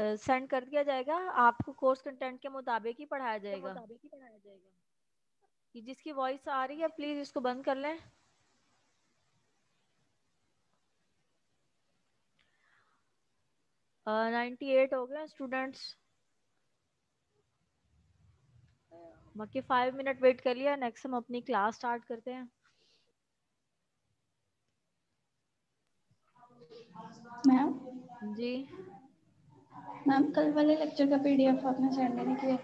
Send कर दिया जाएगा आपको कोर्स कंटेंट के मुताबिक ही पढ़ाया जाएगा जिसकी वॉइस आ रही है प्लीज इसको बंद कर लें नाइन्टी एट हो गए स्टूडेंट्स बाकी फाइव मिनट वेट कर लिया नेक्स्ट हम अपनी क्लास स्टार्ट करते हैं मैम जी मैम कल वाले लेक्चर का पीडीएफ आपने सेंड नहीं किया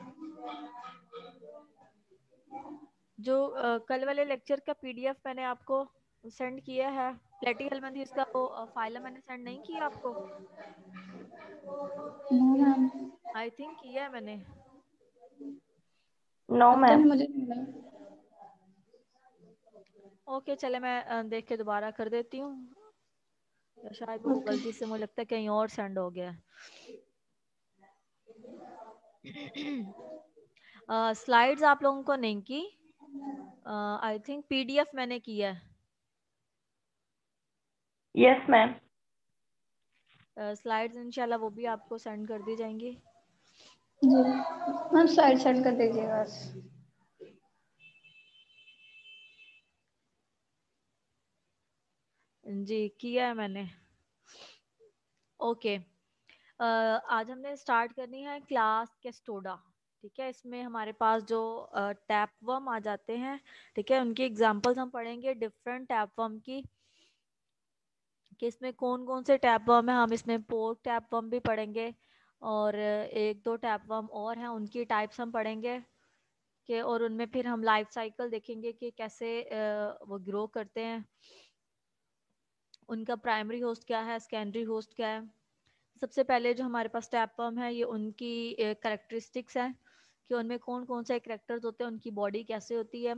जो आ, कल वाले लेक्चर का पीडीएफ मैंने आपको सेंड किया है प्लेटिकल हेलमंदी इसका वो फाइल मैंने सेंड नहीं किया आपको नो मैम आई थिंक किया है मैंने नो मैम ओके चले मैं देख के दोबारा कर देती हूँ शायद गलती से मुझे लगता है कहीं और सेंड हो गया है स्लाइड्स uh, आप लोगों को नहीं की आई थिंक पीडीएफ मैंने किया है यस मैम स्लाइड्स इंशाल्लाह वो भी आपको सेंड कर दी जाएंगी मैम स्लाइड सेंड कर दीजिएगा जी किया है मैंने ओके okay. आज हमने स्टार्ट करनी है क्लास कैस्टोडा ठीक है इसमें हमारे पास जो टैप वर्म आ जाते हैं ठीक है उनकी एग्जांपल्स हम पढ़ेंगे डिफरेंट टैप वर्म की कि इसमें कौन कौन से टैप वर्म है हम इसमें पोर्क टैप वर्म भी पढ़ेंगे और एक दो टैप वर्म और हैं उनकी टाइप्स हम पढ़ेंगे के और उनमें फिर हम लाइफ साइकिल देखेंगे कि कैसे वो ग्रो करते हैं उनका प्राइमरी होस्ट क्या है सेकेंडरी होस्ट क्या है सबसे पहले जो हमारे पास टैप वर्म है ये उनकी करेक्टरिस्टिक्स है कि उनमें कौन कौन से करेक्टर्स होते हैं उनकी बॉडी कैसे होती है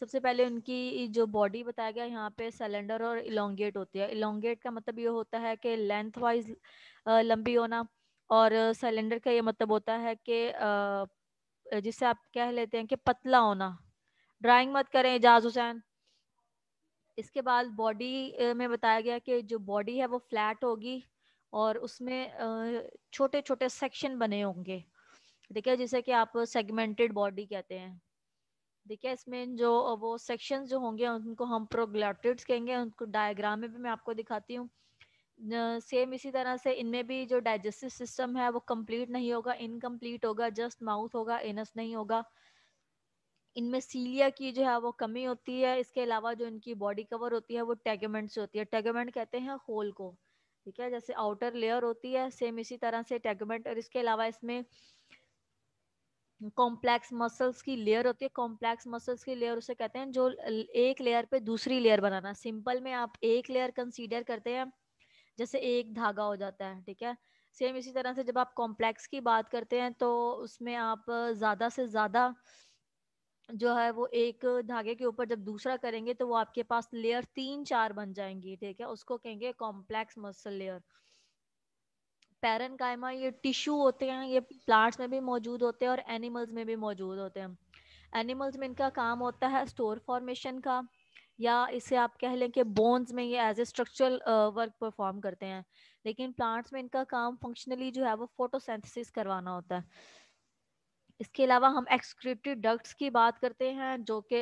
सबसे पहले उनकी जो बॉडी बताया गया यहाँ पे सिलेंडर और इलोंगेट होती है इलोंगेट का मतलब ये होता है कि लेंथ वाइज लंबी होना और सिलेंडर का ये मतलब होता है कि जिसे आप कह लेते हैं कि पतला होना ड्राइंग मत करें एजाज हुसैन इसके बाद बॉडी में बताया गया कि जो बॉडी है वो फ्लैट होगी और उसमें छोटे छोटे सेक्शन बने होंगे ठीक है जिसे कि आप सेगमेंटेड बॉडी कहते हैं ठीक है इसमें जो वो सेक्शंस जो होंगे उनको हम प्रोग्लॉटिड्स कहेंगे उनको डायग्राम में भी मैं आपको दिखाती हूँ सेम इसी तरह से इनमें भी जो डाइजेस्टिव सिस्टम है वो कंप्लीट नहीं होगा इनकम्प्लीट होगा जस्ट माउथ होगा एनस नहीं होगा इनमें सीलिया की जो है वो कमी होती है इसके अलावा जो इनकी बॉडी कवर होती है वो टेगमेंट से होती है टेगमेंट कहते हैं होल को ठीक है जैसे आउटर लेयर होती है सेम इसी तरह से टेगमेंट और इसके अलावा इसमें कॉम्प्लेक्स मसल्स की लेयर होती है कॉम्प्लेक्स मसल्स की लेयर उसे कहते हैं जो एक लेयर पे दूसरी लेयर बनाना सिंपल में आप एक लेयर कंसीडर करते हैं जैसे एक धागा हो जाता है ठीक है सेम इसी तरह से जब आप कॉम्प्लेक्स की बात करते हैं तो उसमें आप ज़्यादा से ज़्यादा जो है वो एक धागे के ऊपर जब दूसरा करेंगे तो वो आपके पास लेयर तीन चार बन जाएंगी ठीक है उसको कहेंगे कॉम्प्लेक्स मसल लेयर पैरन कायमा ये टिश्यू होते हैं ये प्लांट्स में भी मौजूद होते हैं और एनिमल्स में भी मौजूद होते हैं एनिमल्स में इनका काम होता है स्टोर फॉर्मेशन का या इसे आप कह लें कि बोन्स में ये as a structural work perform करते हैं लेकिन प्लांट्स में इनका काम फंक्शनली जो है वो फोटोसेंथिस करवाना होता है इसके अलावा हम एक्सक्रिटिव डक्ट्स की बात करते हैं जो कि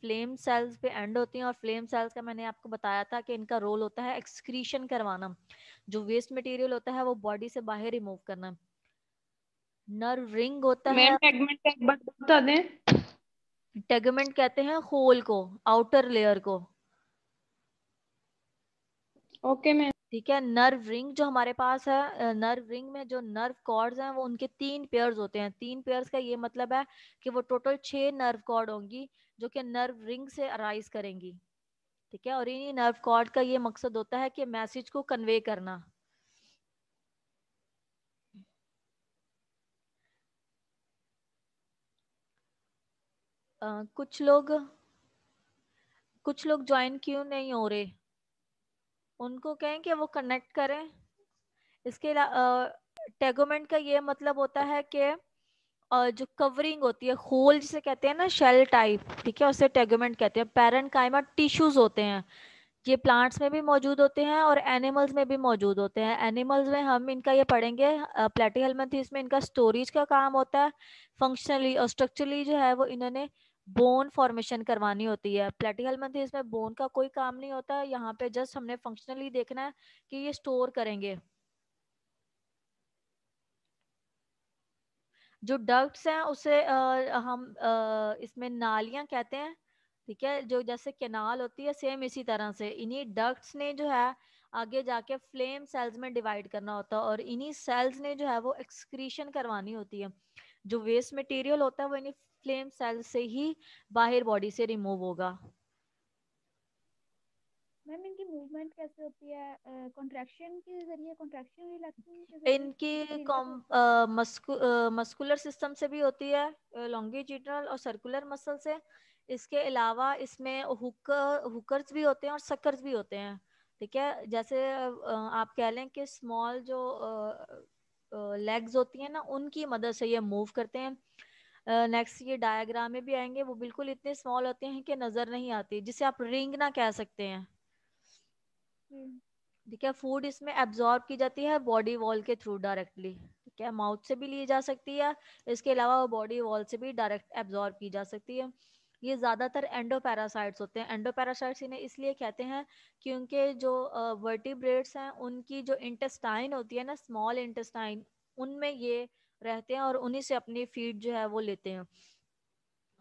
फ्लेम सेल्स पे एंड होती हैं और फ्लेम सेल्स का मैंने आपको बताया था कि इनका रोल होता है एक्सक्रीशन करवाना जो वेस्ट मटेरियल होता है वो बॉडी से बाहर रिमूव करना नर्व रिंग होता है टेगमेंट बता दें टेगमेंट कहते हैं होल को आउटर लेयर को ओके okay, मैम ठीक है नर्व रिंग जो हमारे पास है नर्व रिंग में जो नर्व कॉर्ड्स हैं वो उनके तीन पेयर्स होते हैं तीन पेयर्स का ये मतलब है कि वो टोटल छह नर्व कॉर्ड होंगी जो कि नर्व रिंग से अराइज करेंगी ठीक है और इन्हीं नर्व कॉर्ड का ये मकसद होता है कि मैसेज को कन्वे करना Uh, कुछ लोग कुछ लोग ज्वाइन क्यों नहीं हो रहे उनको कहें कि वो कनेक्ट करें इसके टेगोमेंट का ये मतलब होता है कि जो कवरिंग होती है होल जिसे कहते हैं ना शेल टाइप ठीक है उसे टेगोमेंट कहते हैं पेरेंट कायमा टिश्यूज होते हैं ये प्लांट्स में भी मौजूद होते हैं और एनिमल्स में भी मौजूद होते हैं एनिमल्स में हम इनका ये पढ़ेंगे प्लेटी में इनका स्टोरेज का काम होता है फंक्शनली और स्ट्रक्चरली जो है वो इन्होंने बोन फॉर्मेशन करवानी होती है प्लेटिकल मंथीज में बोन तो का कोई काम नहीं होता यहाँ पे जस्ट हमने फंक्शनली देखना है कि ये स्टोर करेंगे जो डक्ट्स हैं उसे आ, हम आ, इसमें नालियां कहते हैं ठीक है जो जैसे केनाल होती है सेम इसी तरह से इन्हीं डक्ट्स ने जो है आगे जाके फ्लेम सेल्स में डिवाइड करना होता है और इन्हीं सेल्स ने जो है वो एक्सक्रीशन करवानी होती है जो वेस्ट मटेरियल होता है वो इन्हीं फ्लेम सेल से ही बाहर बॉडी से रिमूव होगा मैम इनकी मूवमेंट कैसे होती है कॉन्ट्रैक्शन के जरिए कॉन्ट्रैक्शन भी लगती है इनकी मस्कुलर सिस्टम से भी होती है लॉन्गिट्यूडनल और सर्कुलर मसल से इसके अलावा इसमें हुक हुकर्स भी होते हैं और सकर्स भी होते हैं ठीक है जैसे आप कह लें कि स्मॉल जो लेग्स होती हैं ना उनकी मदद से ये मूव करते हैं नेक्स्ट ये डायग्राम में भी आएंगे वो बिल्कुल इतने स्मॉल होते हैं कि नजर नहीं आती जिसे आप रिंग ना कह सकते हैं हम्म। ठीक है फूड इसमें एब्जॉर्ब की जाती है बॉडी वॉल के थ्रू डायरेक्टली ठीक है माउथ से भी ली जा सकती है इसके अलावा बॉडी वॉल से भी डायरेक्ट एब्जॉर्ब की जा सकती है ये ज़्यादातर एंडोपैरासाइट्स होते हैं एंडोपैरासाइट्स इन्हें इसलिए कहते हैं क्योंकि जो वर्टिब्रेट्स हैं उनकी जो इंटेस्टाइन होती है ना स्मॉल इंटेस्टाइन उनमें ये रहते हैं और उन्हीं से अपनी फीड जो है वो लेते हैं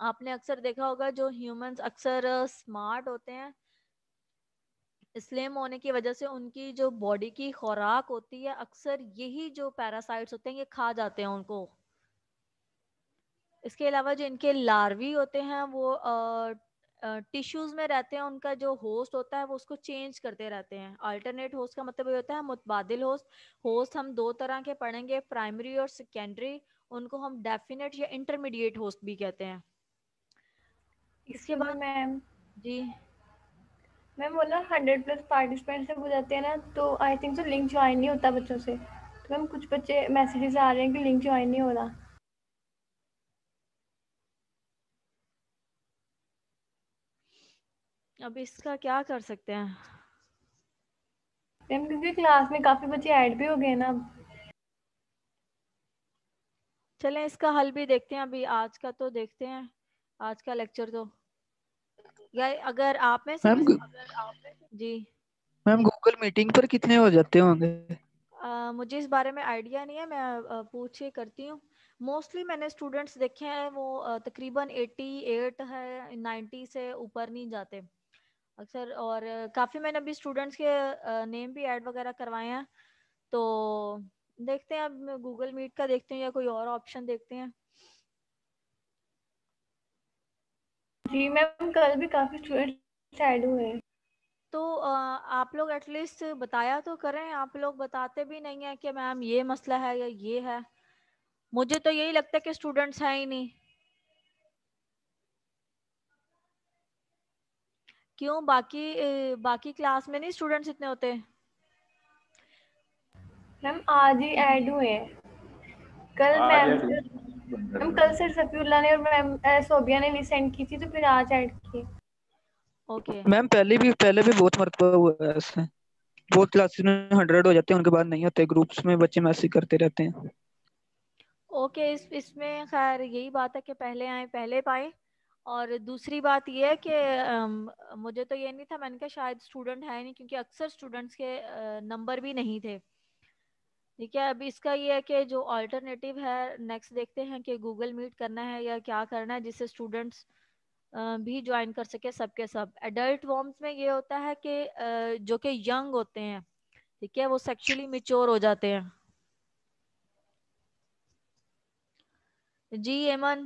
आपने अक्सर देखा होगा जो ह्यूमंस अक्सर स्मार्ट होते हैं स्लिम होने की वजह से उनकी जो बॉडी की खुराक होती है अक्सर यही जो पैरासाइट्स होते हैं ये खा जाते हैं उनको इसके अलावा जो इनके लार्वी होते हैं वो टिश्यूज में रहते हैं उनका जो होस्ट होता है वो उसको चेंज करते रहते हैं अल्टरनेट होस्ट का मतलब ये होता है मुतबादिल होस्ट होस्ट हम दो तरह के पढ़ेंगे प्राइमरी और सेकेंडरी उनको हम डेफिनेट या इंटरमीडिएट होस्ट भी कहते हैं इसके बाद मैम जी मैम बोला हंड्रेड प्लस पार्टिसिपेंट जब हो जाते हैं ना तो I think so link join नहीं होता बच्चों से तो मैम कुछ बच्चे मैसेजेस आ रहे हैं कि लिंक ज्वाइन नहीं हो रहा अब इसका क्या कर सकते हैं मैम क्योंकि क्लास में काफी बच्चे ऐड भी हो गए ना चलें इसका हल भी देखते हैं अभी आज का तो देखते हैं आज का लेक्चर तो या अगर आप में से अगर आप में जी मैम गूगल मीटिंग पर कितने हो जाते होंगे मुझे इस बारे में आइडिया नहीं है मैं पूछ के करती हूँ मोस्टली मैंने स्टूडेंट्स देखे हैं वो तकरीबन 88 है 90 से ऊपर नहीं जाते अक्सर और काफ़ी मैंने अभी स्टूडेंट्स के नेम भी ऐड वगैरह करवाए हैं तो देखते हैं अब गूगल मीट का देखते हैं या कोई और ऑप्शन देखते हैं जी मैम कल भी काफ़ी स्टूडेंट्स ऐड हुए तो आप लोग एटलीस्ट बताया तो करें आप लोग बताते भी नहीं है कि मैम ये मसला है या ये है मुझे तो यही लगता है कि स्टूडेंट्स हैं ही नहीं क्यों बाकी बाकी क्लास में नहीं स्टूडेंट्स इतने होते मैम आज ही ऐड हुए कल मैम मैम कल सर सफीउल्ला ने और मैम सोबिया ने भी सेंड की थी तो फिर आज ऐड की ओके मैम पहले भी पहले भी बहुत मरतबा हुआ है ऐसे बहुत क्लासेस में 100 हो जाते हैं उनके बाद नहीं होते ग्रुप्स में बच्चे मैसेज करते रहते हैं ओके okay, इस इसमें खैर यही बात है कि पहले आए पहले पाए और दूसरी बात यह है कि मुझे तो ये नहीं था मैंने कहा शायद स्टूडेंट है नहीं क्योंकि अक्सर स्टूडेंट्स के नंबर भी नहीं थे ठीक है अब इसका ये है कि जो अल्टरनेटिव है नेक्स्ट देखते हैं कि गूगल मीट करना है या क्या करना है जिससे स्टूडेंट्स भी ज्वाइन कर सके सबके सब एडल्ट वॉर्म्स में ये होता है कि जो कि यंग होते हैं ठीक है वो सेक्चुअली मिच्योर हो जाते हैं जी एमन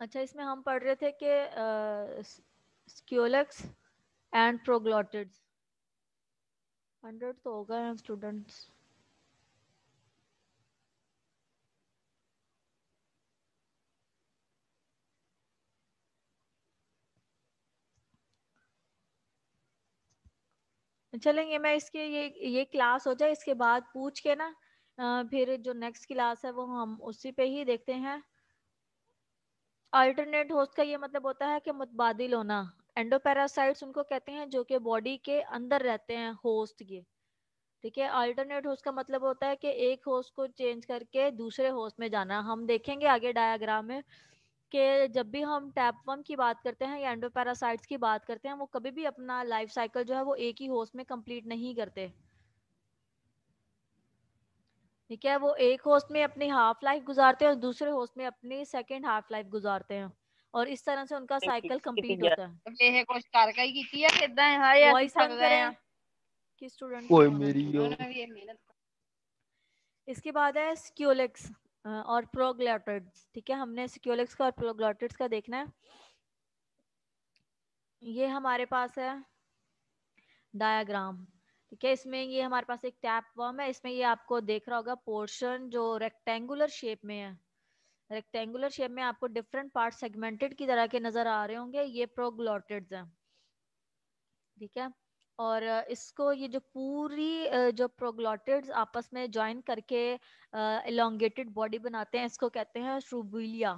अच्छा इसमें हम पढ़ रहे थे कि स्क्योलक्स एंड प्रोग्लॉटिड हंड्रेड तो हो गए स्टूडेंट्स चलेंगे मैं इसके ये ये क्लास हो जाए इसके बाद पूछ के ना फिर जो नेक्स्ट क्लास है वो हम उसी पे ही देखते हैं अल्टरनेट होस्ट का ये मतलब होता है कि मुतबादिल होना एंडोपैरासाइट्स उनको कहते हैं जो कि बॉडी के अंदर रहते हैं होस्ट के ठीक है अल्टरनेट होस्ट का मतलब होता है कि एक होस्ट को चेंज करके दूसरे होस्ट में जाना हम देखेंगे आगे डायाग्राम में कि जब भी हम टैपवर्म की बात करते हैं या एंडोपैरासाइट्स की बात करते हैं वो कभी भी अपना लाइफ साइकिल जो है वो एक ही होस्ट में कंप्लीट नहीं करते ठीक है वो एक होस्ट में अपनी हाफ लाइफ गुजारते हैं और दूसरे होस्ट में अपनी सेकेंड हाफ लाइफ गुजारते हैं और इस तरह से उनका साइकिल कंप्लीट होता है हाँ, इसके बाद है स्क्योलेक्स और प्रोग्लॉटिड्स ठीक है हमने स्क्योलेक्स का और प्रोग्लॉटिड्स का देखना है ये हमारे पास है डायग्राम ठीक है इसमें ये हमारे पास एक टैप वॉर्म है इसमें ये आपको देख रहा होगा पोर्शन जो रेक्टेंगुलर शेप में है रेक्टेंगुलर शेप में आपको डिफरेंट पार्ट सेगमेंटेड की तरह के नजर आ रहे होंगे ये प्रोग्लॉटेड हैं ठीक है और इसको ये जो पूरी जो प्रोग्लॉटेड आपस में ज्वाइन करके इलांगेटेड बॉडी बनाते हैं इसको कहते हैं श्रुबिलिया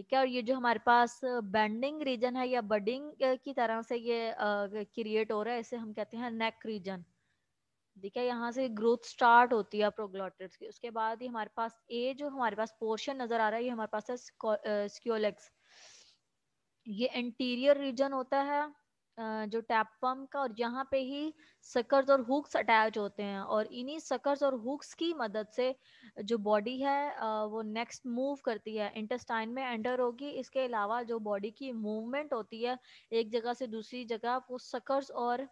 ठीक है और ये जो हमारे पास बैंडिंग रीजन है या बडिंग की तरह से ये क्रिएट हो रहा है इसे हम कहते हैं नेक रीजन ठीक है यहाँ से ग्रोथ स्टार्ट होती है प्रोग्लॉटिट्स की उसके बाद ही हमारे पास ए जो हमारे पास पोर्शन नजर आ रहा है ये हमारे पास है स्क्योलेक्स ये इंटीरियर रीजन होता है जो टैप पंप का और यहाँ पे ही सकर्स और हुक्स अटैच होते हैं और इन्हीं सकर्स और हुक्स की मदद से जो बॉडी है वो नेक्स्ट मूव करती है इंटेस्टाइन में एंटर होगी इसके अलावा जो बॉडी की मूवमेंट होती है एक जगह से दूसरी जगह वो सकर्स और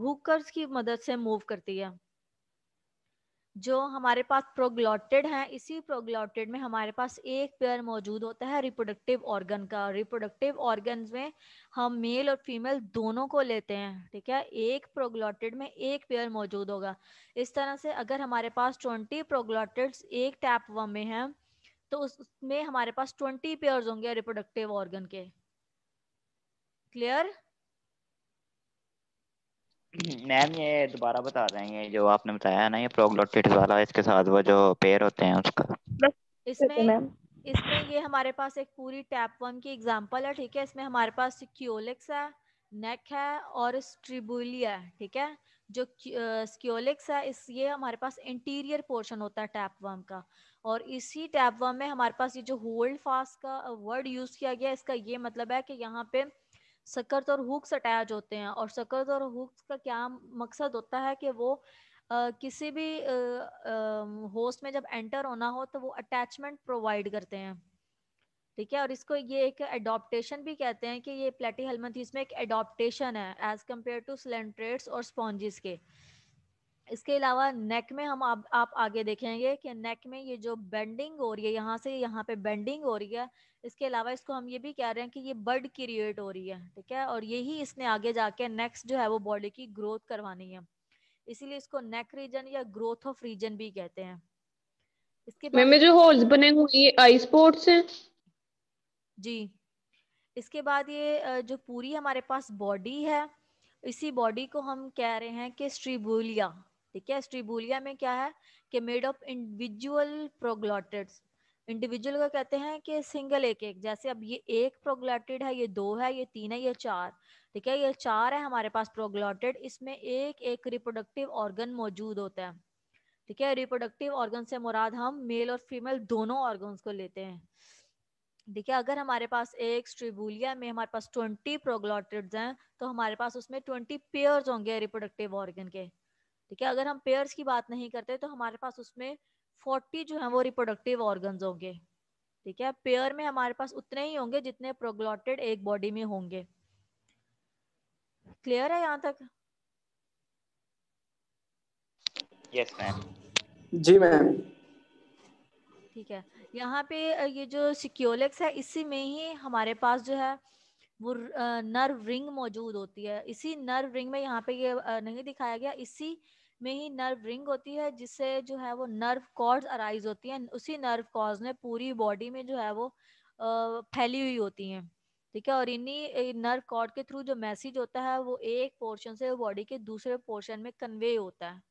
हुकर्स की मदद से मूव करती है जो हमारे पास प्रोग्लॉटेड हैं इसी प्रोग्लॉटेड में हमारे पास एक पेयर मौजूद होता है रिप्रोडक्टिव ऑर्गन का रिप्रोडक्टिव ऑर्गन में हम मेल और फीमेल दोनों को लेते हैं ठीक है एक प्रोग्लॉटेड में एक पेयर मौजूद होगा इस तरह से अगर हमारे पास ट्वेंटी प्रोग्लॉटेड एक टैप वम में हैं तो उसमें हमारे पास ट्वेंटी पेयर होंगे रिप्रोडक्टिव ऑर्गन के क्लियर हम्म, मैम ये दोबारा बता देंगे जो आपने बताया ना ये प्रोग्लोटिट्स वाला इसके साथ वो जो पेयर होते हैं उसका इसमें इसमें ये हमारे पास एक पूरी टैप वन की एग्जांपल है ठीक है इसमें हमारे पास क्योलिक्स है नेक है और स्ट्रिबुलिया है ठीक है जो स्क्योलिक्स है इस ये हमारे पास इंटीरियर पोर्शन होता है टैप वर्म का और इसी टैप वर्म में हमारे पास ये जो होल्ड फास्ट का वर्ड यूज किया गया इसका ये मतलब है कि यहाँ पे सकर्स और हुक्स अटैच होते हैं और सकर्स और हुक्स का क्या मकसद होता है कि वो Uh, किसी भी होस्ट uh, uh, में जब एंटर होना हो तो वो अटैचमेंट प्रोवाइड करते हैं ठीक है और इसको ये एक एडोप्टेशन भी कहते हैं कि ये प्लेटी हेलमेंथीज में एक एडोप्टेशन है एज कम्पेयर टू सिलेंट्रेट्स और स्पॉन्जिस के इसके अलावा नेक में हम आप, आप आगे देखेंगे कि नेक में ये जो बेंडिंग हो रही है यहाँ से यहाँ पे बेंडिंग हो रही है इसके अलावा इसको हम ये भी कह रहे हैं कि ये बर्ड क्रिएट हो रही है ठीक है और यही इसने आगे जाके नेक्स्ट जो है वो बॉडी की ग्रोथ करवानी है इसीलिए इसको नेक रीजन या ग्रोथ ऑफ रीजन भी कहते हैं इसके बाद में जो होल्स बने हुए आई स्पोर्ट्स हैं जी इसके बाद ये जो पूरी हमारे पास बॉडी है इसी बॉडी को हम कह रहे हैं कि स्ट्रीबुलिया ठीक है स्ट्रीबुलिया में क्या है कि made of individual proglottids individual का कहते हैं कि सिंगल एक एक जैसे अब ये एक प्रोग्लॉटेड है ये दो है ये तीन है ये चार ठीक है ये चार है हमारे पास प्रोग्लॉटेड इसमें एक एक रिप्रोडक्टिव ऑर्गन मौजूद होता है ठीक है रिप्रोडक्टिव ऑर्गन से मुराद हम मेल और फीमेल दोनों ऑर्गन को लेते हैं है अगर हमारे पास एक स्ट्रिबुलिया में हमारे पास ट्वेंटी प्रोग्लॉटेड हैं तो हमारे पास उसमें ट्वेंटी पेयर्स होंगे रिप्रोडक्टिव ऑर्गन के ठीक है अगर हम पेयर्स की बात नहीं करते तो हमारे पास उसमें फोर्टी जो है वो रिप्रोडक्टिव ऑर्गन होंगे ठीक है पेयर में हमारे पास उतने ही होंगे जितने प्रोग्लॉटेड एक बॉडी में होंगे क्लियर है यहाँ तक यस yes, मैम जी मैम ठीक है यहाँ पे ये जो सिक्योलेक्स है इसी में ही हमारे पास जो है वो नर्व रिंग मौजूद होती है इसी नर्व रिंग में यहाँ पे ये नहीं दिखाया गया इसी में ही नर्व रिंग होती है जिससे जो है वो नर्व कॉर्ड अराइज होती है उसी नर्व कॉर्ड में पूरी बॉडी में जो है वो फैली हुई होती हैं ठीक है और इन्हीं नर्व कॉर्ड के थ्रू जो मैसेज होता है वो एक पोर्शन से बॉडी के दूसरे पोर्शन में कन्वे होता है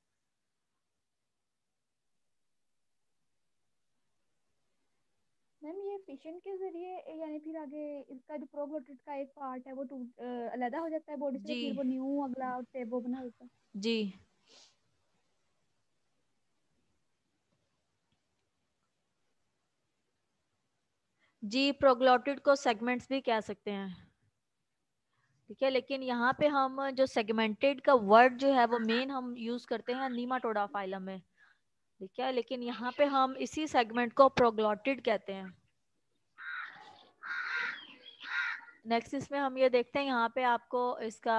मैम ये पेशेंट के जरिए यानी फिर आगे इसका जो प्रोग्लोटिड का एक पार्ट है वो टूट अलग हो जाता है बॉडी से फिर वो न्यू अगला वो बना होता है जी जी प्रोग्लोटिड को सेगमेंट्स भी कह सकते हैं ठीक है लेकिन यहाँ पे हम जो सेगमेंटेड का वर्ड जो है वो मेन हम यूज करते हैं नीमाटोडा फाइलम में ठीक है लेकिन यहाँ पे हम इसी सेगमेंट को प्रोग्लोटिड कहते हैं नेक्स्ट इसमें हम ये देखते हैं यहाँ पे आपको इसका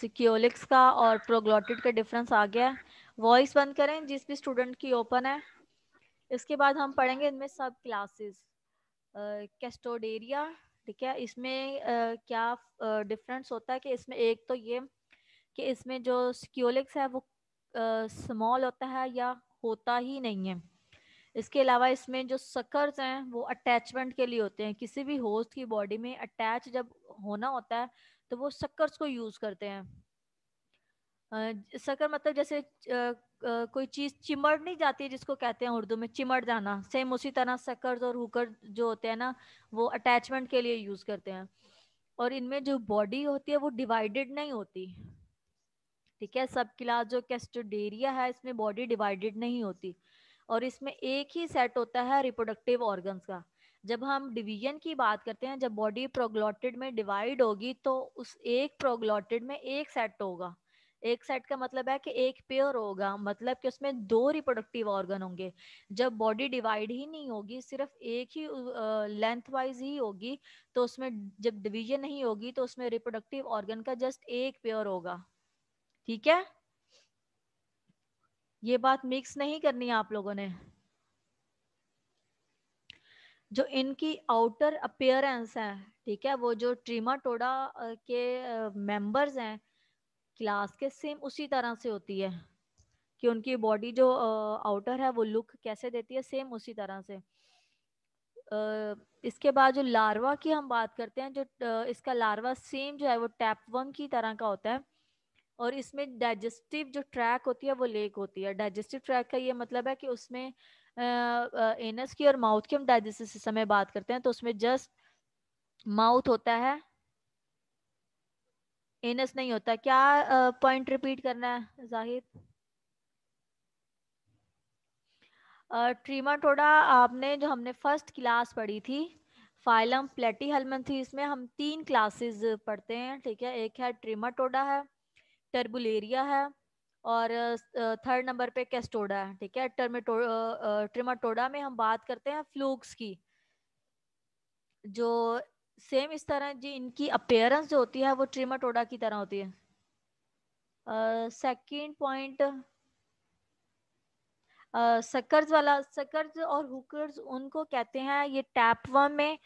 सिक्योलिक्स uh, का और प्रोग्लोटिड का डिफरेंस आ गया है वॉइस बंद करें जिस भी स्टूडेंट की ओपन है इसके बाद हम पढ़ेंगे इनमें सब क्लासेस कैस्टोडेरिया ठीक है इसमें uh, क्या डिफरेंस uh, होता है कि इसमें एक तो ये कि इसमें जो स्क्योलिक्स है वो स्मॉल uh, होता है या होता ही नहीं है इसके अलावा इसमें जो सकर्स हैं वो अटैचमेंट के लिए होते हैं किसी भी होस्ट की बॉडी में अटैच जब होना होता है तो वो सकर्स को यूज़ करते हैं सकर मतलब जैसे कोई चीज चिमड़ नहीं जाती जिसको कहते हैं उर्दू में चिमड़ जाना सेम उसी तरह सकर्स और हुकर जो होते हैं ना वो अटैचमेंट के लिए यूज करते हैं और इनमें जो बॉडी होती है वो डिवाइडेड नहीं होती ठीक है सब क्लास जो कैस्टोडेरिया है इसमें बॉडी डिवाइडेड नहीं होती और इसमें एक ही सेट होता है रिप्रोडक्टिव ऑर्गन्स का जब हम डिवीजन की बात करते हैं जब बॉडी प्रोग्लॉटेड में डिवाइड होगी तो उस एक प्रोग्लॉटेड में एक सेट होगा एक सेट का मतलब है कि एक पेयर होगा मतलब कि उसमें दो रिप्रोडक्टिव ऑर्गन होंगे जब बॉडी डिवाइड ही नहीं होगी सिर्फ एक ही लेंथ वाइज ही होगी तो उसमें जब डिवीजन नहीं होगी तो उसमें रिप्रोडक्टिव ऑर्गन का जस्ट एक पेयर होगा ठीक है ये बात मिक्स नहीं करनी आप लोगों ने जो इनकी आउटर अपेयरेंस है ठीक है वो जो ट्रीमा टोडा के मेंबर्स हैं क्लास के सेम उसी तरह से होती है कि उनकी बॉडी जो आउटर है वो लुक कैसे देती है सेम उसी तरह से इसके बाद जो लार्वा की हम बात करते हैं जो इसका लार्वा सेम जो है वो वन की तरह का होता है और इसमें डाइजेस्टिव जो ट्रैक होती है वो लेक होती है डाइजेस्टिव ट्रैक का ये मतलब है कि उसमें एनस की और माउथ की हम डाइजेस्टिव सिस्टम में बात करते हैं तो उसमें जस्ट माउथ होता है एनस नहीं होता क्या पॉइंट रिपीट करना है जाहिर टोडा आपने जो हमने फर्स्ट क्लास पढ़ी थी फाइलम प्लेटी हेलमन थी इसमें हम तीन क्लासेस पढ़ते हैं ठीक है एक है ट्रीमा टोडा है टर्बुलेरिया है और थर्ड नंबर पे कैस्टोडा है ठीक है टर्मेटो टोडा में हम बात करते हैं फ्लूक्स की जो सेम इस तरह जी इनकी अपेयरेंस जो होती है वो ट्रीमाटोडा की तरह होती है सेकंड पॉइंट सकर्ज वाला सकर्स और हुकर्स उनको कहते हैं ये टैपवर्म में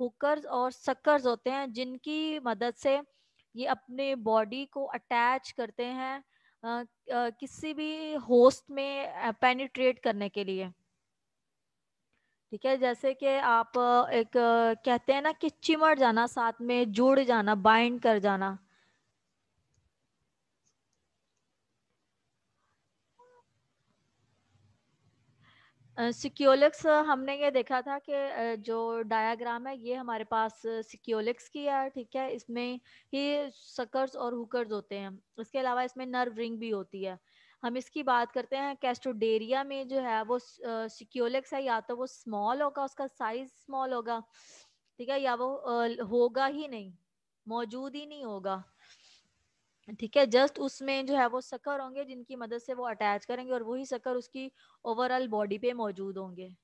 हुकर्स और सकर्स होते हैं जिनकी मदद से ये अपने बॉडी को अटैच करते हैं uh, uh, किसी भी होस्ट में पेनिट्रेट करने के लिए ठीक है जैसे कि आप एक कहते हैं ना कि चिमट जाना साथ में जुड़ जाना बाइंड कर जाना सिक्योलिक्स हमने ये देखा था कि जो डायग्राम है ये हमारे पास सिक्योलिक्स की है ठीक है इसमें ही सकर्स और हुकर्स होते हैं इसके अलावा इसमें नर्व रिंग भी होती है हम इसकी बात करते हैं कैस्टोडेरिया में जो है वो सिक्योलेक्स uh, है या तो वो स्मॉल होगा उसका साइज स्मॉल होगा ठीक है या वो uh, होगा ही नहीं मौजूद ही नहीं होगा ठीक है जस्ट उसमें जो है वो सकर होंगे जिनकी मदद से वो अटैच करेंगे और वही सकर उसकी ओवरऑल बॉडी पे मौजूद होंगे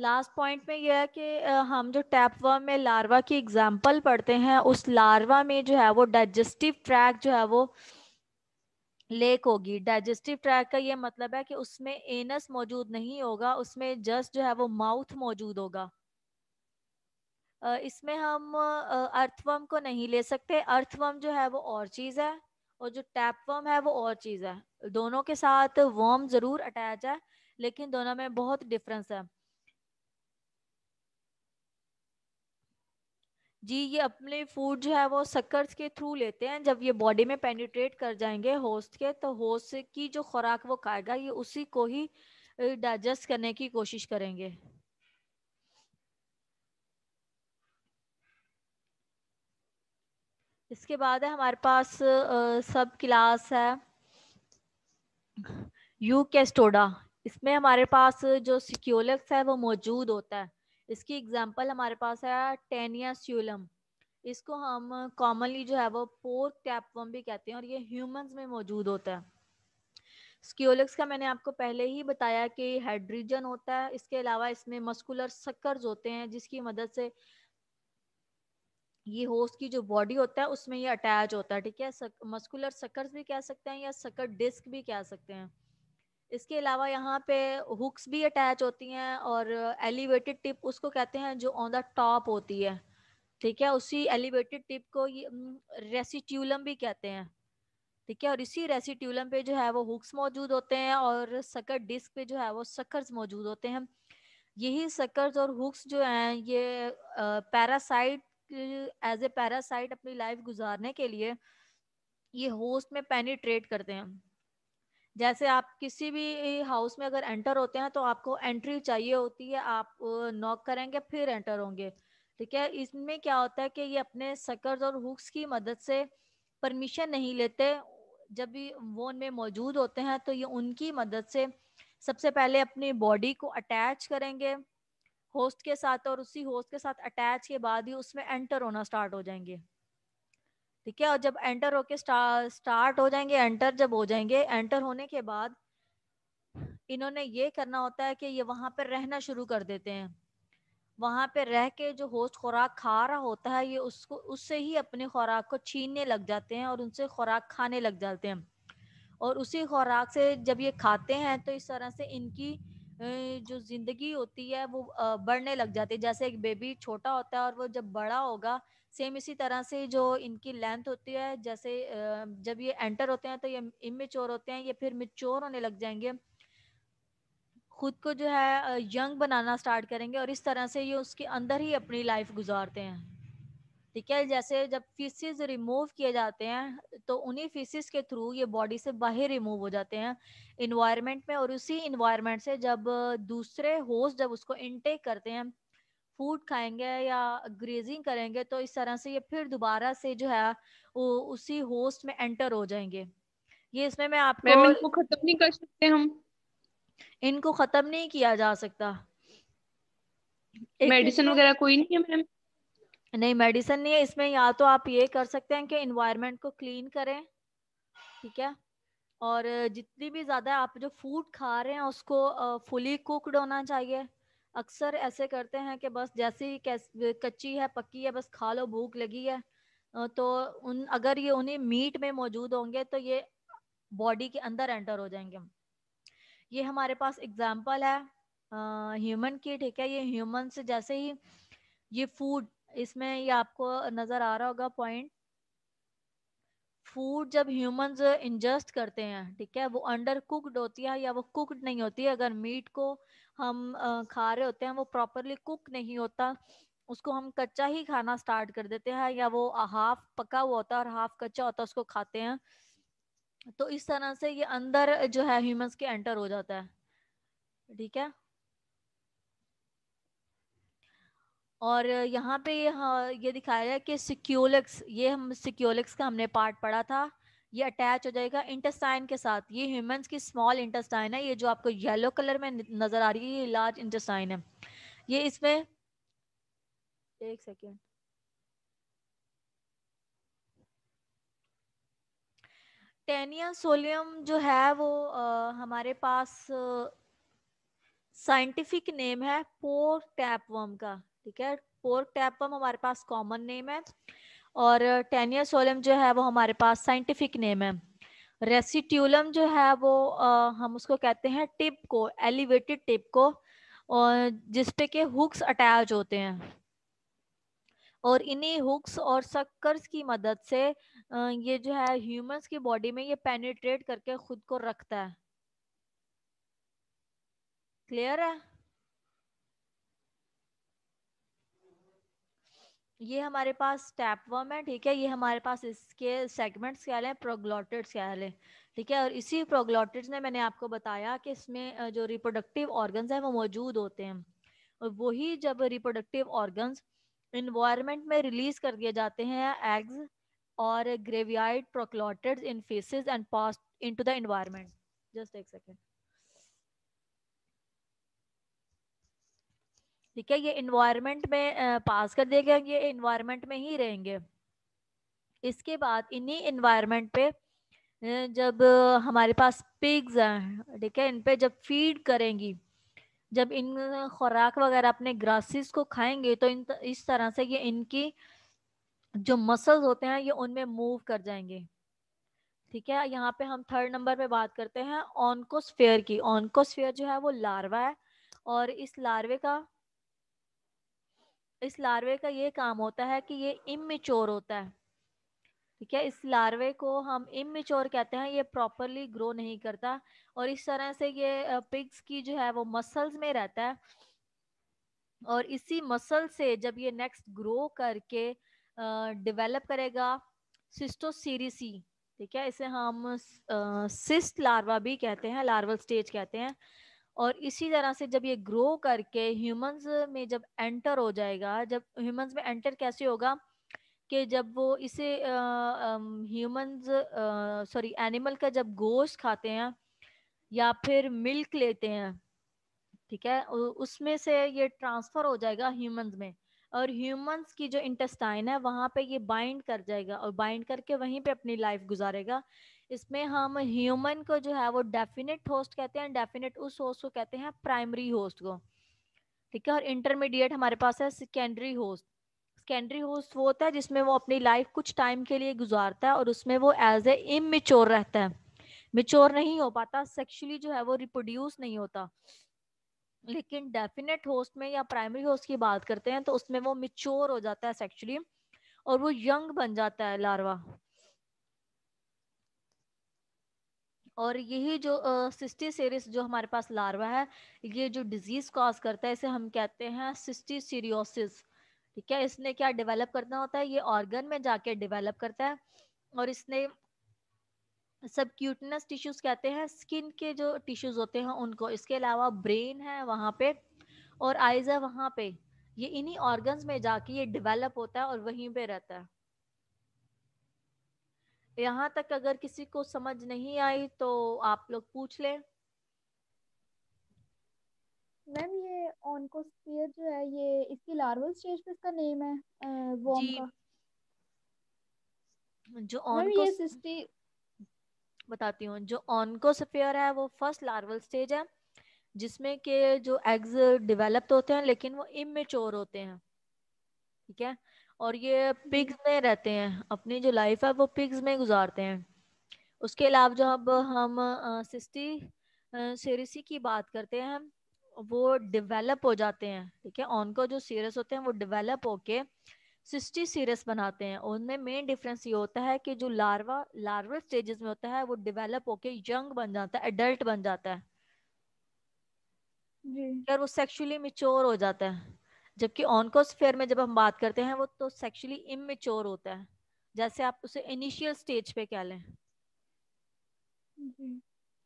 लास्ट पॉइंट में यह है कि हम जो टैपवर्म में लार्वा की एग्जाम्पल पढ़ते हैं उस लार्वा में जो है वो डाइजेस्टिव ट्रैक जो है वो लेक होगी डाइजेस्टिव ट्रैक का ये मतलब है कि उसमें एनस मौजूद नहीं होगा उसमें जस्ट जो है वो माउथ मौजूद होगा इसमें हम अर्थवर्म को नहीं ले सकते अर्थवर्म जो है वो और चीज़ है और जो टैपवर्म है वो और चीज़ है दोनों के साथ वर्म ज़रूर अटैच है लेकिन दोनों में बहुत डिफरेंस है जी ये अपने फूड जो है वो सकर्स के थ्रू लेते हैं जब ये बॉडी में पेनिट्रेट कर जाएंगे होस्ट के तो होस्ट की जो खुराक वो खाएगा ये उसी को ही डाइजेस्ट करने की कोशिश करेंगे इसके बाद है हमारे पास सब क्लास है यू कैस्टोडा इसमें हमारे पास जो सिक्योलक्स है वो मौजूद होता है इसकी एग्जांपल हमारे पास है टेनिया स्यूलम इसको हम कॉमनली जो है वो पोर्क टैपवर्म भी कहते हैं और ये ह्यूमंस में मौजूद होता है स्क्योलिक्स का मैंने आपको पहले ही बताया कि हाइड्रीजन होता है इसके अलावा इसमें मस्कुलर सक्कर्स होते हैं जिसकी मदद से ये होस्ट की जो बॉडी होता है उसमें ये अटैच होता है ठीक है मस्कुलर सक्कर्स भी कह सकते हैं या सकर डिस्क भी कह सकते हैं इसके अलावा यहाँ पे हुक्स भी अटैच होती हैं और एलिवेटेड टिप उसको कहते हैं जो ऑन द टॉप होती है ठीक है उसी एलिवेटेड टिप को रेसिट्यूलम भी कहते हैं ठीक है और इसी रेसिट्यूलम पे जो है वो हुक्स मौजूद होते हैं और सकर डिस्क पे जो है वो सकर्स मौजूद होते हैं यही सकर्स और हुक्स जो हैं ये पैरासाइट एज ए पैरासाइट अपनी लाइफ गुजारने के लिए ये होस्ट में पेनिट्रेट करते हैं जैसे आप किसी भी हाउस में अगर एंटर होते हैं तो आपको एंट्री चाहिए होती है आप नॉक करेंगे फिर एंटर होंगे ठीक है इसमें क्या होता है कि ये अपने सकर्स और हुक्स की मदद से परमिशन नहीं लेते जब भी वो उनमें मौजूद होते हैं तो ये उनकी मदद से सबसे पहले अपनी बॉडी को अटैच करेंगे होस्ट के साथ और उसी होस्ट के साथ अटैच के बाद ही उसमें एंटर होना स्टार्ट हो जाएंगे ठीक है और जब एंटर होके स्टार्ट हो जाएंगे एंटर जब हो जाएंगे एंटर होने के बाद इन्होंने ये करना होता है कि ये वहां पर रहना शुरू कर देते हैं वहां पर रह के जो होस्ट खुराक खा रहा होता है ये उसको उससे ही अपने खुराक को छीनने लग जाते हैं और उनसे खुराक खाने लग जाते हैं और उसी खुराक से जब ये खाते हैं तो इस तरह से इनकी जो जिंदगी होती है वो बढ़ने लग जाती है जैसे एक बेबी छोटा होता है और वो जब बड़ा होगा सेम इसी तरह से जो इनकी लेंथ होती है जैसे जब ये एंटर होते हैं तो ये इमेच्योर होते हैं ये फिर मेच्योर होने लग जाएंगे खुद को जो है यंग बनाना स्टार्ट करेंगे और इस तरह से ये उसके अंदर ही अपनी लाइफ गुजारते हैं ठीक है जैसे जब फीसिस रिमूव किए जाते हैं तो उन्हीं फीसिस के थ्रू ये बॉडी से बाहर रिमूव हो जाते हैं इन्वायरमेंट में और उसी इन्वायरमेंट से जब दूसरे होस्ट जब उसको इनटेक करते हैं फूड खाएंगे या ग्रेजिंग करेंगे तो इस तरह से ये फिर दोबारा से जो है वो उसी होस्ट में एंटर हो जाएंगे ये इसमें मैं आपको मैं इनको खत्म नहीं कर सकते हम इनको खत्म नहीं किया जा सकता मेडिसिन वगैरह कोई नहीं है मैम नहीं मेडिसिन नहीं है इसमें या तो आप ये कर सकते हैं कि इन्वायरमेंट को क्लीन करें ठीक है और जितनी भी ज़्यादा आप जो फूड खा रहे हैं उसको फुली कुकड होना चाहिए अक्सर ऐसे करते हैं कि बस जैसे ही कच्ची है पक्की है बस खा लो भूख लगी है तो उन अगर ये उन्हें मीट में मौजूद होंगे तो ये बॉडी के अंदर एंटर हो जाएंगे ये हमारे पास एग्जाम्पल है ह्यूमन की ठीक है ये ह्यूमन से जैसे ही ये फूड इसमें ये आपको नजर आ रहा होगा पॉइंट फूड जब ह्यूमंस इंजस्ट करते हैं ठीक है वो अंडर कुकड होती है या वो कुकड नहीं होती है अगर मीट को हम खा रहे होते हैं वो प्रॉपरली कुक नहीं होता उसको हम कच्चा ही खाना स्टार्ट कर देते हैं या वो हाफ पका हुआ होता है और हाफ कच्चा होता है उसको खाते हैं तो इस तरह से ये अंदर जो है ह्यूमंस के एंटर हो जाता है ठीक है और यहाँ पे हाँ ये दिखाया है कि सिक्योलिक्स ये हम सिक्योलिक्स का हमने पार्ट पढ़ा था ये अटैच हो जाएगा इंटेस्टाइन के साथ ये ह्यूमंस की स्मॉल इंटेस्टाइन है ये जो आपको येलो कलर में नज़र आ रही है ये लार्ज इंटेस्टाइन है ये इसमें एक सेकेंड टेनिया सोलियम जो है वो आ, हमारे पास साइंटिफिक नेम है पोर टैप का ठीक है पोर्क टैपम हमारे पास कॉमन नेम है और टेनिया uh, सोलम जो है वो हमारे पास साइंटिफिक नेम है रेसिट्यूलम जो है वो आ, uh, हम उसको कहते हैं टिप को एलिवेटेड टिप को और जिसपे के हुक्स अटैच होते हैं और इन्हीं हुक्स और सक्कर्स की मदद से uh, ये जो है ह्यूमंस की बॉडी में ये पेनिट्रेट करके खुद को रखता है क्लियर है ये हमारे पास टैपवर्म है ठीक है ये हमारे पास इसके सेगमेंट्स क्या है प्रोग्लॉटेड्स क्या है ठीक है और इसी प्रोग्लॉटेड्स ने मैंने आपको बताया कि इसमें जो रिप्रोडक्टिव ऑर्गन्स हैं वो मौजूद होते हैं और वही जब रिप्रोडक्टिव ऑर्गन्स इन्वायरमेंट में रिलीज कर दिए जाते हैं एग्स और gravid proglottids in faeces and pass to the environment just एक सेकेंड ठीक है ये इन्वायरमेंट में पास कर दिए गए ये इन्वायरमेंट में ही रहेंगे इसके बाद इन्हीं इन्वायरमेंट पे जब हमारे पास पिग्स हैं ठीक है इन पे जब फीड करेंगी जब इन खुराक वगैरह अपने ग्रासेस को खाएंगे तो इन इस तरह से ये इनकी जो मसल्स होते हैं ये उनमें मूव कर जाएंगे ठीक है यहाँ पे हम थर्ड नंबर पे बात करते हैं ऑनकोस्फेयर की ऑनकोस्फेयर जो है वो लार्वा है और इस लार्वे का इस लार्वे का ये काम होता है कि ये इमेच्योर होता है ठीक है इस लार्वे को हम इमेच्योर कहते हैं ये प्रॉपरली ग्रो नहीं करता और इस तरह से ये पिग्स की जो है वो मसल्स में रहता है और इसी मसल से जब ये नेक्स्ट ग्रो करके डेवलप करेगा सिस्टोसीरीसी ठीक है इसे हम सिस्ट लार्वा भी कहते हैं लार्वल स्टेज कहते हैं और इसी तरह से जब ये ग्रो करके ह्यूमंस में जब एंटर हो जाएगा जब ह्यूमंस में एंटर कैसे होगा कि जब वो इसे ह्यूमंस सॉरी एनिमल का जब गोश्त खाते हैं या फिर मिल्क लेते हैं ठीक है उसमें से ये ट्रांसफ़र हो जाएगा ह्यूमंस में और ह्यूमंस की जो इंटेस्टाइन है वहां पे ये बाइंड कर जाएगा और बाइंड करके वहीं पे अपनी लाइफ गुजारेगा इसमें हम ह्यूमन को जो है वो डेफिनेट होस्ट कहते हैं डेफिनेट उस होस्ट को कहते हैं प्राइमरी होस्ट को ठीक है और इंटरमीडिएट हमारे पास है सेकेंडरी होस्ट सेकेंडरी होस्ट वो होता है जिसमें वो अपनी लाइफ कुछ टाइम के लिए गुजारता है और उसमें वो एज ए इमेच्योर रहता है मेच्योर नहीं हो पाता सेक्शुअली जो है वो रिप्रोड्यूस नहीं होता लेकिन डेफिनेट होस्ट में या प्राइमरी होस्ट की बात करते हैं तो उसमें वो मिच्योर हो जाता है सेक्सुअली और वो यंग बन जाता है लार्वा और यही जो सिस्टी सीरीस जो हमारे पास लार्वा है ये जो डिजीज कॉज करता है इसे हम कहते हैं सिस्टी सीरियोसिस ठीक है इसने क्या डेवलप करना होता है ये ऑर्गन में जाके डेवलप करता है और इसने सब क्यूटनेस टिश्यूज कहते हैं स्किन के जो टिश्यूज होते हैं उनको इसके अलावा ब्रेन है वहाँ पे और आइज है वहाँ पे ये इन्हीं ऑर्गन्स में जाके ये डेवलप होता है और वहीं पे रहता है यहाँ तक अगर किसी को समझ नहीं आई तो आप लोग पूछ लें मैम ये ऑनकोस्पियर जो है ये इसकी लार्वल स्टेज पे इसका नेम है वॉर्म का जो ऑनकोस्टी बताती हूँ जो ऑनकोस्फेयर है वो फर्स्ट लार्वल स्टेज है जिसमें के जो एग्स डेवलप्ड होते हैं लेकिन वो इमेच्योर होते हैं ठीक है और ये पिग्स में रहते हैं अपनी जो लाइफ है वो पिग्स में गुजारते हैं उसके अलावा जो अब हम सिस्टी सीरीसी की बात करते हैं वो डेवलप हो जाते हैं ठीक है ऑनको जो सीरस होते हैं वो डेवलप होके सिस्टी सीरस बनाते हैं उनमें मेन डिफरेंस ये होता है कि जो लार्वा लार्वा स्टेजेस में होता है वो डेवलप होके यंग बन जाता है एडल्ट बन जाता है जी। वो सेक्सुअली मिच्योर हो जाता है जबकि ऑन फेयर में जब हम बात करते हैं वो तो सेक्शुअली इमेच्योर होता है जैसे आप उसे इनिशियल स्टेज पे कह लें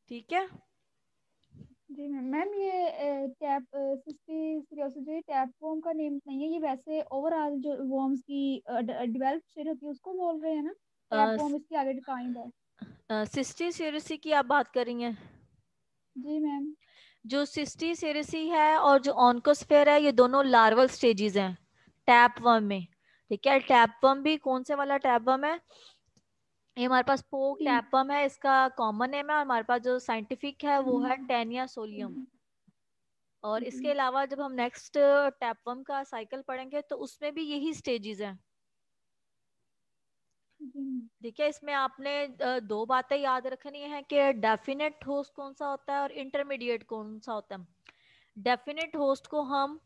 ठीक है जी मैम मैम ये टैप सिस्टी टैप वॉर्म का नेम नहीं है ये वैसे ओवरऑल जो वॉर्म्स की डेवलप स्टेज होती है उसको बोल रहे हैं ना टैप वॉर्म इसकी आगे डिफाइंड है सिस्टी सीरियसी की आप बात कर रही हैं जी मैम जो सिस्टी सेरेसी है और जो ऑनकोस्फेयर है ये दोनों लार्वल स्टेजेस हैं टैप वर्म में ठीक है टैप वर्म भी कौन से वाला टैप वर्म है ये हमारे पास पोक टैप वर्म है इसका कॉमन नेम है हमारे पास जो साइंटिफिक है वो है टेनिया hmm. सोलियम और इसके hmm. अलावा जब हम नेक्स्ट वर्म का साइकिल पढ़ेंगे तो उसमें भी यही स्टेजेस हैं ठीक है इसमें आपने दो बातें याद रखनी है कि डेफिनेट होस्ट कौन सा होता है और इंटरमीडिएट कौन सा होता है डेफिनेट होस्ट को हम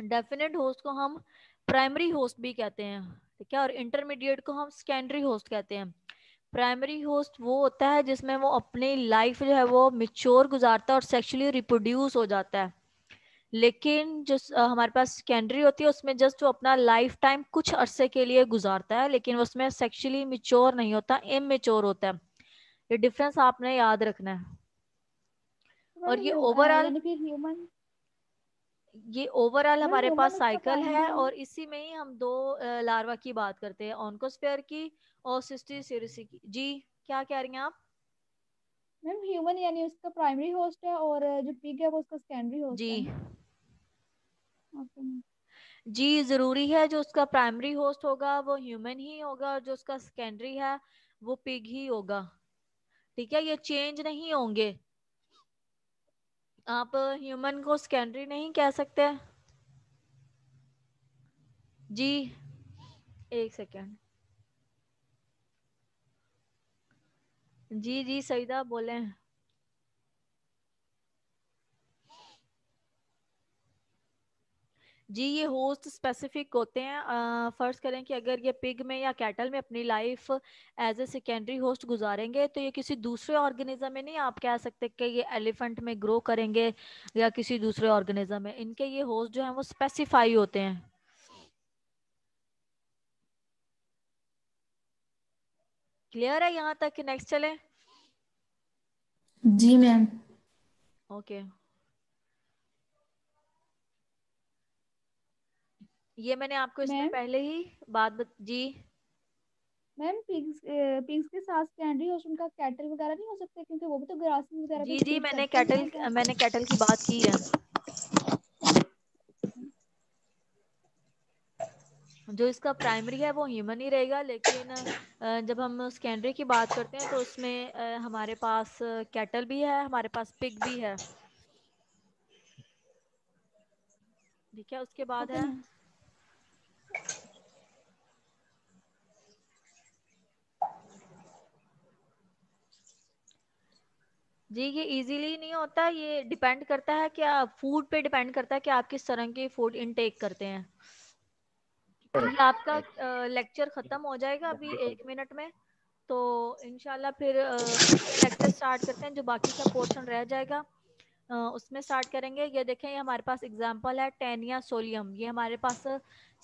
डेफिनेट होस्ट को हम प्राइमरी होस्ट भी कहते हैं ठीक है और इंटरमीडिएट को हम सेकेंडरी होस्ट कहते हैं प्राइमरी होस्ट वो होता है जिसमें वो अपनी लाइफ जो है वो मिच्योर गुजारता है और सेक्सुअली रिप्रोड्यूस हो जाता है लेकिन जो हमारे पास सेकेंडरी होती है उसमें जस्ट वो अपना लाइफ टाइम कुछ अरसे के लिए गुजारता है लेकिन उसमें सेक्शुअली मिच्योर नहीं होता मेच्योर होता है ये डिफरेंस आपने याद रखना है हाँ, और ये ओवरऑल ये ओवरऑल हाँ, हमारे पास साइकिल है और इसी में ही हम दो लार्वा की बात करते हैं ऑनकोस्फेयर की और सिस्टी सिरसी की जी क्या कह रही हैं आप मैम ह्यूमन यानी उसका प्राइमरी होस्ट है और जो पिग है वो उसका सेकेंडरी होस्ट जी है। जी जरूरी है जो उसका प्राइमरी होस्ट होगा वो ह्यूमन ही होगा और जो उसका सेकेंडरी है वो पिग ही होगा ठीक है ये चेंज नहीं होंगे आप ह्यूमन को सेकेंडरी नहीं कह सकते जी एक सेकेंड जी जी सईदा बोले जी ये होस्ट स्पेसिफिक होते हैं फर्ज करें कि अगर ये पिग में या कैटल में अपनी life as a secondary host गुजारेंगे तो ये किसी दूसरे ऑर्गेनिज्म में नहीं आप कह सकते कि ये एलिफेंट में ग्रो करेंगे या किसी दूसरे ऑर्गेनिज्म में इनके ये होस्ट जो है वो स्पेसिफाई होते हैं क्लियर है यहाँ तक नेक्स्ट चले जी मैम ओके okay. ये मैंने आपको इसमें पहले ही बात बत... जी मैम पिग्स पिग्स के साथ कैंडी और उनका कैटल वगैरह नहीं हो सकते क्योंकि वो भी तो ग्रासिंग वगैरह जी जी मैंने कैटल मैंने कैटल की बात की है जो इसका प्राइमरी है वो ह्यूमन ही रहेगा लेकिन जब हम सेकेंडरी की बात करते हैं तो उसमें हमारे पास कैटल भी है हमारे पास पिग भी है ठीक है उसके बाद है जी ये इजीली नहीं होता ये डिपेंड करता है कि आप फूड पे डिपेंड करता है कि आप किस तरह की फूड इनटेक करते हैं अभी आपका लेक्चर ख़त्म हो जाएगा अभी एक मिनट में तो इनशाला फिर लेक्चर स्टार्ट करते हैं जो बाकी का पोर्शन रह जाएगा उसमें स्टार्ट करेंगे ये देखें ये हमारे पास एग्जांपल है टेनिया सोलियम ये हमारे पास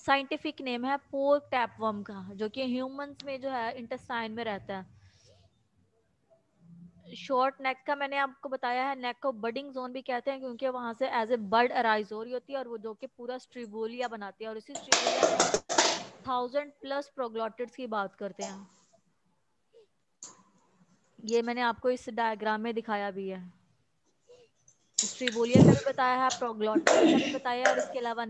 साइंटिफिक नेम है पोर टैपवर्म का जो कि ह्यूमंस में जो है इंटेस्टाइन में रहता है शॉर्ट नेक का मैंने आपको बताया है नेक को बडिंग जोन भी कहते हैं क्योंकि वहां से एज ए बर्ड अराइज हो रही होती है और वो जो कि पूरा स्ट्रीबोलिया बनाती है और इसी स्ट्रीबोलिया थाउजेंड प्लस प्रोग्लॉटिड्स की बात करते हैं ये मैंने आपको इस डायग्राम में दिखाया भी है स्ट्रीबोलिया का भी बताया है प्रोग्लॉटिड का भी बताया है और इसके अलावा